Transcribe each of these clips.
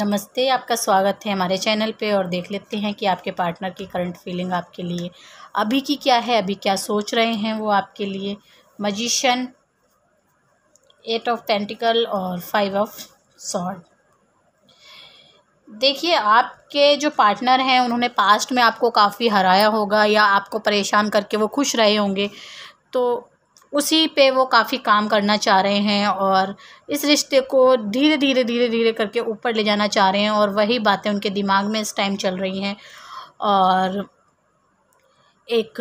नमस्ते आपका स्वागत है हमारे चैनल पे और देख लेते हैं कि आपके पार्टनर की करंट फीलिंग आपके लिए अभी की क्या है अभी क्या सोच रहे हैं वो आपके लिए मजिशन एट ऑफ पेंटिकल और फाइव ऑफ सॉर्ड देखिए आपके जो पार्टनर हैं उन्होंने पास्ट में आपको काफ़ी हराया होगा या आपको परेशान करके वो खुश रहे होंगे तो उसी पे वो काफ़ी काम करना चाह रहे हैं और इस रिश्ते को धीरे धीरे धीरे धीरे करके ऊपर ले जाना चाह रहे हैं और वही बातें उनके दिमाग में इस टाइम चल रही हैं और एक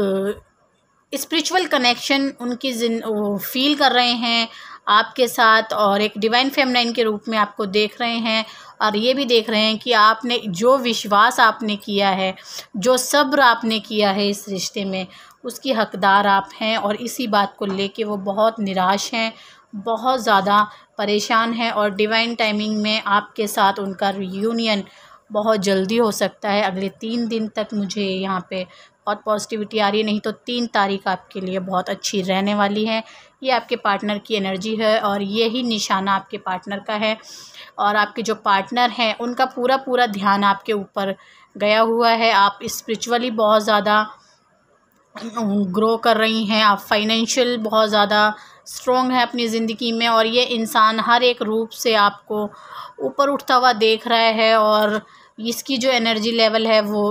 स्पिरिचुअल कनेक्शन उनकी जिन फील कर रहे हैं आपके साथ और एक डिवाइन फेमलाइन के रूप में आपको देख रहे हैं और ये भी देख रहे हैं कि आपने जो विश्वास आपने किया है जो सब्र आपने किया है इस रिश्ते में उसकी हकदार आप हैं और इसी बात को लेके वो बहुत निराश हैं बहुत ज़्यादा परेशान हैं और डिवाइन टाइमिंग में आपके साथ उनका रियूनियन बहुत जल्दी हो सकता है अगले तीन दिन तक मुझे यहाँ पे बहुत पॉजिटिविटी आ रही है नहीं तो तीन तारीख आपके लिए बहुत अच्छी रहने वाली है ये आपके पार्टनर की एनर्जी है और ये ही निशाना आपके पार्टनर का है और आपके जो पार्टनर हैं उनका पूरा पूरा ध्यान आपके ऊपर गया हुआ है आप स्परिचुअली बहुत ज़्यादा ग्रो कर रही हैं आप फाइनेंशियल बहुत ज़्यादा स्ट्रॉन्ग है अपनी ज़िंदगी में और ये इंसान हर एक रूप से आपको ऊपर उठता हुआ देख रहा है और इसकी जो एनर्जी लेवल है वो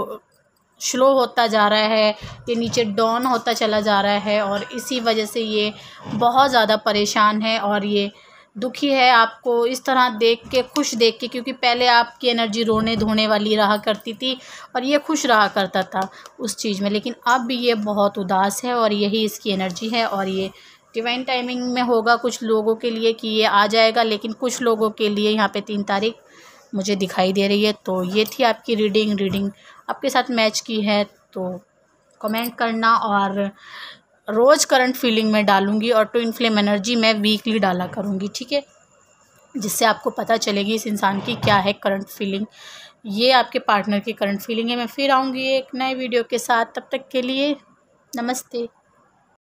स्लो होता जा रहा है ये नीचे डाउन होता चला जा रहा है और इसी वजह से ये बहुत ज़्यादा परेशान है और ये दुखी है आपको इस तरह देख के खुश देख के क्योंकि पहले आपकी एनर्जी रोने धोने वाली रहा करती थी और ये खुश रहा करता था उस चीज़ में लेकिन अब भी ये बहुत उदास है और यही इसकी एनर्जी है और ये डिवाइन टाइमिंग में होगा कुछ लोगों के लिए कि ये आ जाएगा लेकिन कुछ लोगों के लिए यहाँ पे तीन तारीख मुझे दिखाई दे रही है तो ये थी आपकी रीडिंग रीडिंग आपके साथ मैच की है तो कमेंट करना और रोज़ करंट फीलिंग में डालूंगी और टू इनफ्लेम एनर्जी मैं वीकली डाला करूँगी ठीक है जिससे आपको पता चलेगी इस इंसान की क्या है करंट फीलिंग ये आपके पार्टनर की करंट फीलिंग है मैं फिर आऊँगी एक नए वीडियो के साथ तब तक के लिए नमस्ते